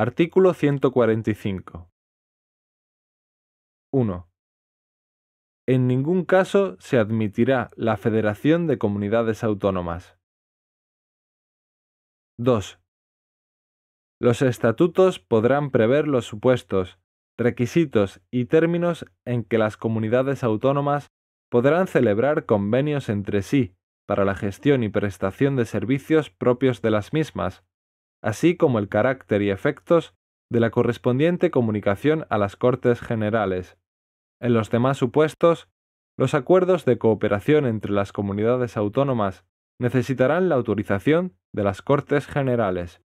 Artículo 145. 1. En ningún caso se admitirá la Federación de Comunidades Autónomas. 2. Los estatutos podrán prever los supuestos, requisitos y términos en que las comunidades autónomas podrán celebrar convenios entre sí para la gestión y prestación de servicios propios de las mismas, así como el carácter y efectos de la correspondiente comunicación a las Cortes Generales. En los demás supuestos, los acuerdos de cooperación entre las comunidades autónomas necesitarán la autorización de las Cortes Generales.